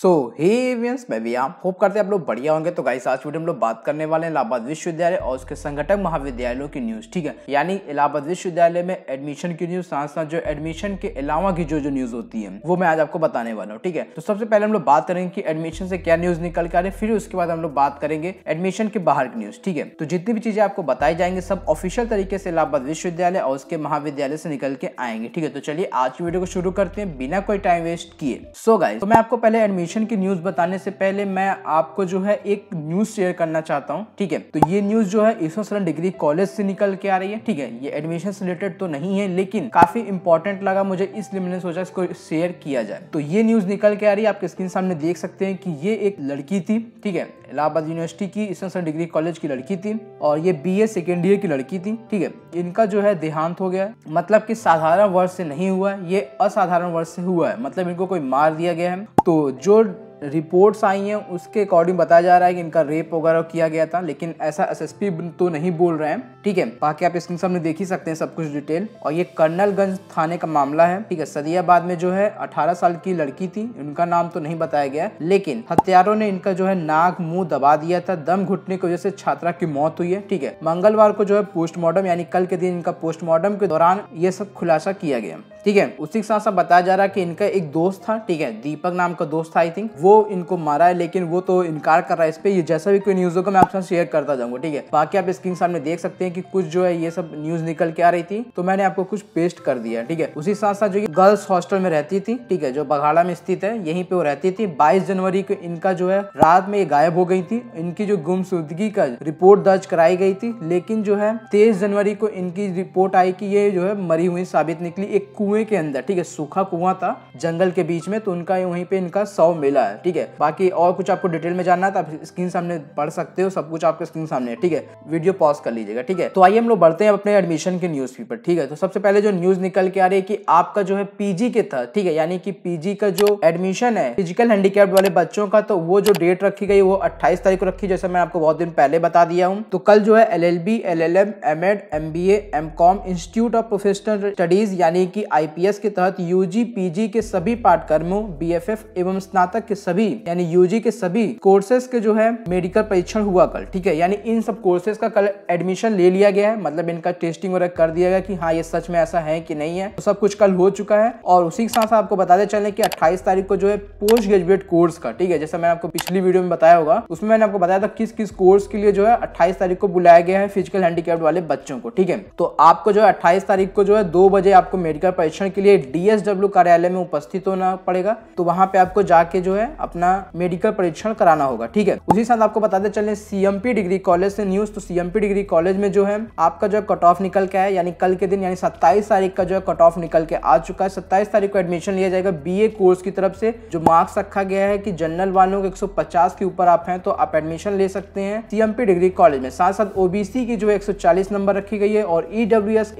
सो हे एवियंस मैं भी आप होप करते हैं आप लोग बढ़िया होंगे तो गाइस आज वीडियो हम लोग बात करने वाले हैं इलाहाबाद विश्वविद्यालय और उसके संगठक महाविद्यालयों की न्यूज़ ठीक है यानी इलाहाबाद विश्वविद्यालय में एडमिशन की न्यूज़ साथ साथ जो एडमिशन के अलावा की जो जो न्यूज़ होती है वो मैं आज आपको बताने वाला हूँ ठीक है तो सबसे पहले हम लोग बात करेंगे कि एडमिशन से क्या न्यूज़ निकल कर आ रही है फिर उसके बाद हम लोग बात करेंगे एडमिशन के बाहर की न्यूज़ ठीक है तो जितनी भी चीज़ें आपको बताई जाएंगी सब ऑफिशियल तरीके से इलाहाबाद विश्वविद्यालय और उसके महाविद्यालय से निकल के आएंगे ठीक है तो चलिए आज की वीडियो को शुरू करते हैं बिना कोई टाइम वेस्ट किए सो गाइज तो मैं आपको पहले एडमिशन पोजीशन की न्यूज़ बताने से पहले मैं आपको जो है एक न्यूज़ शेयर करना चाहता हूँ ठीक है तो ये न्यूज़ जो है ईश्वर डिग्री कॉलेज से निकल के आ रही है ठीक है ये एडमिशन रिलेटेड तो नहीं है लेकिन काफ़ी इंपॉर्टेंट लगा मुझे इसलिए मैंने सोचा इसको शेयर किया जाए तो ये न्यूज़ निकल के आ रही है आपके स्क्रीन सामने देख सकते हैं कि ये एक लड़की थी ठीक है इलाहाबाद यूनिवर्सिटी की ईश्वर डिग्री कॉलेज की लड़की थी और ये बी ए सेकेंड ईयर की लड़की थी ठीक है इनका जो है देहांत हो गया मतलब कि साधारण वर्ष से नहीं हुआ है ये असाधारण वर्ष से हुआ है मतलब इनको कोई मार दिया गया है तो जो ¡Gracias! रिपोर्ट्स आई हैं उसके अकॉर्डिंग बताया जा रहा है कि इनका रेप वगैरह किया गया था लेकिन ऐसा एसएसपी तो नहीं बोल रहे हैं ठीक है बाकी आप स्क्रीन सामने देख ही सकते हैं सब कुछ डिटेल और ये कर्नलगंज थाने का मामला है ठीक है सदियाबाद में जो है अठारह साल की लड़की थी उनका नाम तो नहीं बताया गया लेकिन हत्यारों ने इनका जो है नाक मुंह दबा दिया था दम घुटने की वजह से छात्रा की मौत हुई है ठीक है मंगलवार को जो है पोस्टमार्टम यानी कल के दिन इनका पोस्टमार्टम के दौरान ये सब खुलासा किया गया ठीक है उसी के साथ साथ बताया जा रहा है कि इनका एक दोस्त था ठीक है दीपक नाम का दोस्त था आई थिंक वो वो इनको मारा है लेकिन वो तो इनकार कर रहा है इस पर जैसा भी कोई न्यूज़ होगा मैं आपके साथ शेयर करता जाऊंगा ठीक है बाकी आप स्क्रीन सामने देख सकते हैं कि कुछ जो है ये सब न्यूज़ निकल के आ रही थी तो मैंने आपको कुछ पेस्ट कर दिया ठीक है उसी साथ साथ जो गर्ल्स हॉस्टल में रहती थी ठीक है जो बघाड़ा में स्थित है यहीं पे वो रहती थी बाईस जनवरी को इनका जो है रात में ये गायब हो गई थी इनकी जो गुमसुदगी का रिपोर्ट दर्ज कराई गई थी लेकिन जो है तेईस जनवरी को इनकी रिपोर्ट आई कि ये जो है मरी हुई साबित निकली एक कुएं के अंदर ठीक है सूखा कुआं था जंगल के बीच में तो उनका वहीं पे इनका शव मिला है ठीक है बाकी और कुछ आपको डिटेल में जानना है तो आप स्क्रीन सामने पढ़ सकते हो सब कुछ आपके स्क्रीन सामने है ठीक है वीडियो पॉज कर लीजिएगा ठीक है तो आइए हम लोग बढ़ते हैं अपने एडमिशन के न्यूज पेपर ठीक है तो सबसे पहले जो न्यूज निकल के आ रही है कि आपका जो है पीजी के था ठीक है यानी कि पीजी का जो एडमिशन है फिजिकल हैंडीकैप्ड वाले बच्चों का तो वो जो डेट रखी गई वो अट्ठाईस तारीख को रखी जैसे मैं आपको बहुत दिन पहले बता दिया हूँ तो कल जो है L L B L L M M Ed M B M com institute of professional studies यानी कि आई पी एस के तहत यू जी पी जी के सभी पाठ्यक्रमों बी एफ एफ एवं स्नातक के सभी यानी यूजी के सभी कोर्सेज के जो है मेडिकल परीक्षण हुआ कल ठीक है यानी इन सब कोर्सेज का कल एडमिशन ले लिया गया है मतलब इनका टेस्टिंग वगैरह कर दिया गया कि हाँ ये सच में ऐसा है कि नहीं है तो सब कुछ कल हो चुका है और उसी के साथ आपको बताते चले कि अट्ठाईस तारीख को जो है पोस्ट ग्रेजुएट कोर्स का ठीक है जैसे मैंने आपको पिछली वीडियो में बताया होगा उसमें मैंने आपको बताया था किस किस कोर्स के लिए जो है अट्ठाईस तारीख को बुलाया गया है फिजिकल हैंडीकैप्ड वाले बच्चों को ठीक है तो आपको जो है अट्ठाईस तारीख को जो है दो बजे आपको मेडिकल परीक्षण के लिए डीएसडब्ल्यू कार्यालय में उपस्थित होना पड़ेगा तो वहां पे आपको जाके जो है अपना मेडिकल परीक्षण कराना होगा ठीक है उसी साथ आपको बताते चले सीएमपी डिग्री कॉलेज से न्यूज तो सीएमपी डिग्री कॉलेज में जो है आपका जो कट ऑफ निकल के है यानी कल के दिन यानी सत्ताईस तारीख का जो है कट ऑफ निकल के आ चुका है सत्ताईस तारीख को एडमिशन लिया जाएगा बी कोर्स की तरफ से जो मार्क्स रखा गया है कि जनरल वालों के एक के ऊपर आप हैं तो आप एडमिशन ले सकते हैं सीएमपी डिग्री कॉलेज में साथ साथ ओबीसी की जो एक नंबर रखी गई है और ईडब्ल्यू एस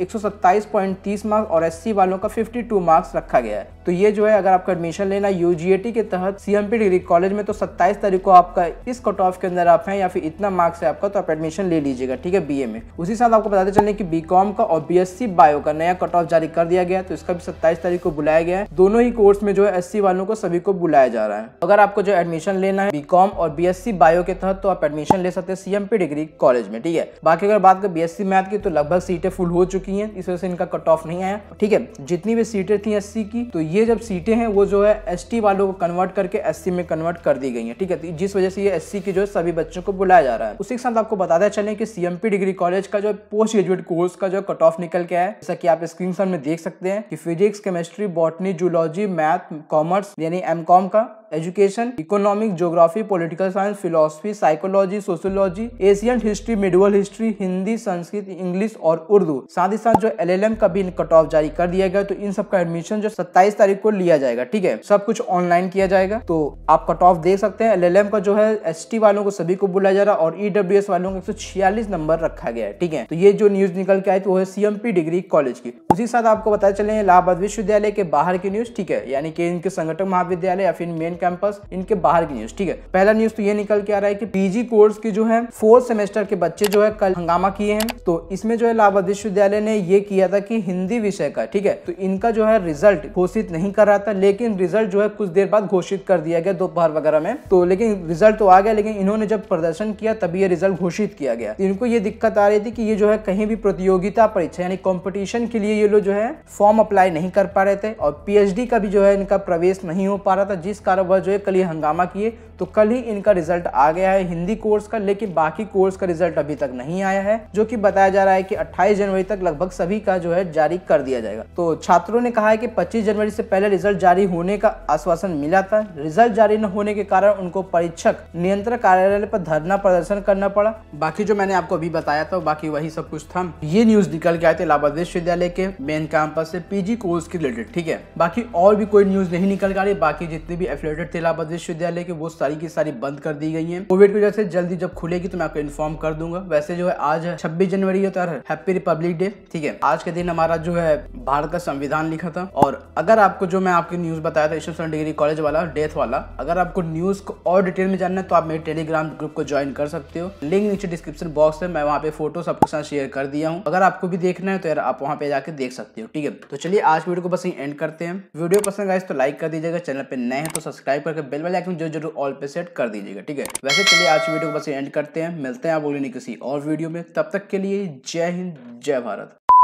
मार्क्स और एस वालों का फिफ्टी मार्क्स रखा गया है तो ये जो है अगर आपका एडमिशन लेना यूजीएटी के तहत सी पीएमपी डिग्री कॉलेज में तो 27 तारीख को आपका इस कट ऑफ के अंदर आप हैं या फिर इतना मार्क्स है आपका तो आप एडमिशन ले लीजिएगा ठीक है बीए में उसी साथ आपको बताते चले कि बीकॉम का और बीएससी बायो का नया कट ऑफ जारी कर दिया गया तो इसका भी सत्ताईस तारीख को बुलाया गया है दोनों ही कोर्स में जो है एस वालों को सभी को बुलाया जा रहा है अगर आपको जो एडमिशन लेना है बीकॉम और बीएससी बायो के तहत तो आप एडमिशन ले सकते हैं सीएमपी डिग्री कॉलेज में ठीक है बाकी अगर बात कर बीएससी मैथ की तो लगभग सीटें फुल हो चुकी हैं इस वजह से इनका कट ऑफ नहीं आया ठीक है जितनी भी सीटें थी एससी की तो ये जब सीटें हैं वो जो है एसटी वालों को कन्वर्ट करके एस में कन्वर्ट कर दी गई है ठीक है तो जिस वजह से ये एस के जो सभी बच्चों को बुलाया जा रहा है उसी के साथ आपको बताते चले कि सीएमपी डिग्री कॉलेज का जो पोस्ट ग्रेजुएट कोर्स का जो कट ऑफ निकल के है जैसा कि आप स्क्रीन शॉट में देख सकते हैं कि physics chemistry botany zoology math commerce यानी एम का education economic geography political science philosophy psychology sociology Asian history medieval history Hindi Sanskrit English और उर्दू साथ ही साथ जो एलएलएम का भी कट ऑफ जारी कर दिया गया तो इन सब का एडमिशन जो 27 तारीख को लिया जाएगा ठीक है सब कुछ ऑनलाइन किया जाएगा तो आप कट ऑफ देख सकते हैं एल का जो है एस वालों को सभी को बुलाया जा रहा है और ई e वालों को एक नंबर रखा गया है ठीक है तो ये जो न्यूज निकल के आई तो वो है सीएमपी डिग्री कॉलेज की उसी साथ आपको बताया चले इलाहाबाद विश्वविद्यालय के बाहर की न्यूज ठीक है यानी कि इनके संगठन महाविद्यालय या फिर मेन कैंपस इनके बाहर की न्यूज ठीक है पहला न्यूज तो ये निकल के आ रहा है की पीजी कोर्स के जो है फोर्थ सेमेस्टर के बच्चे जो है कल हंगामा किए हैं तो इसमें जो है इलाहाबाद विश्वविद्यालय ने ये किया था कि हिंदी विषय का ठीक है तो इनका जो है रिजल्ट घोषित नहीं कर रहा था लेकिन रिजल्ट जो है कुछ देर बाद घोषित कर दिया दिया गया दोपहर वगैरह में तो लेकिन रिजल्ट तो आ गया लेकिन इन्होंने जब प्रदर्शन किया तभी ये रिजल्ट घोषित किया गया तो इनको ये दिक्कत आ रही थी कि ये जो है कहीं भी प्रतियोगिता परीक्षा यानी कॉम्पिटिशन के लिए ये लोग जो है फॉर्म अप्लाई नहीं कर पा रहे थे और पी का भी जो है इनका प्रवेश नहीं हो पा रहा था जिस कारण वह जो है कल ये हंगामा किए तो कल ही इनका रिजल्ट आ गया है हिंदी कोर्स का लेकिन बाकी कोर्स का रिजल्ट अभी तक नहीं आया है जो कि बताया जा रहा है कि 28 जनवरी तक लगभग सभी का जो है जारी कर दिया जाएगा तो छात्रों ने कहा है कि 25 जनवरी से पहले रिजल्ट जारी होने का आश्वासन मिला था रिजल्ट जारी न होने के कारण उनको परीक्षक नियंत्रण कार्यालय पर धरना प्रदर्शन करना पड़ा बाकी जो मैंने आपको अभी बताया था बाकी वही सब कुछ था ये न्यूज निकल के आए थे इलाहाबाद विश्वविद्यालय के मेन कैंपस से पीजी कोर्स के रिलेटेड ठीक है बाकी और भी कोई न्यूज नहीं निकल के आ रही बाकी जितने भी एफिलेटेड थे इलाहाबाद विश्वविद्यालय के वो सारे सारी की सारी बंद कर दी गई है कोविड की वजह से जल्दी जब खुलेगी तो मैं आपको इन्फॉर्म कर दूंगा वैसे जो है आज छब्बीस जनवरी होता है हैप्पी रिपब्लिक डे ठीक है आज के दिन हमारा जो है भारत का संविधान लिखा था और अगर आपको जो मैं आपकी न्यूज बताया था ईश्वर डिग्री कॉलेज वाला डेथ वाला अगर आपको न्यूज को और डिटेल में जानना है तो आप मेरे टेलीग्राम ग्रुप को ज्वाइन कर सकते हो लिंक नीचे डिस्क्रिप्शन बॉक्स है मैं वहाँ पे फोटो सबके साथ शेयर कर दिया हूँ अगर आपको भी देखना है तो यार आप वहाँ पे जाके देख सकते हो ठीक है तो चलिए आज वीडियो को बस यही एंड करते हैं वीडियो पसंद आए तो लाइक कर दीजिएगा चैनल पर नए हैं तो सब्सक्राइब करके बेल वाले आइकन जो जरूर ऑल पे सेट कर दीजिएगा ठीक है वैसे चलिए आज की वीडियो को बस एंड करते हैं मिलते हैं आप अगले किसी और वीडियो में तब तक के लिए जय हिंद जय भारत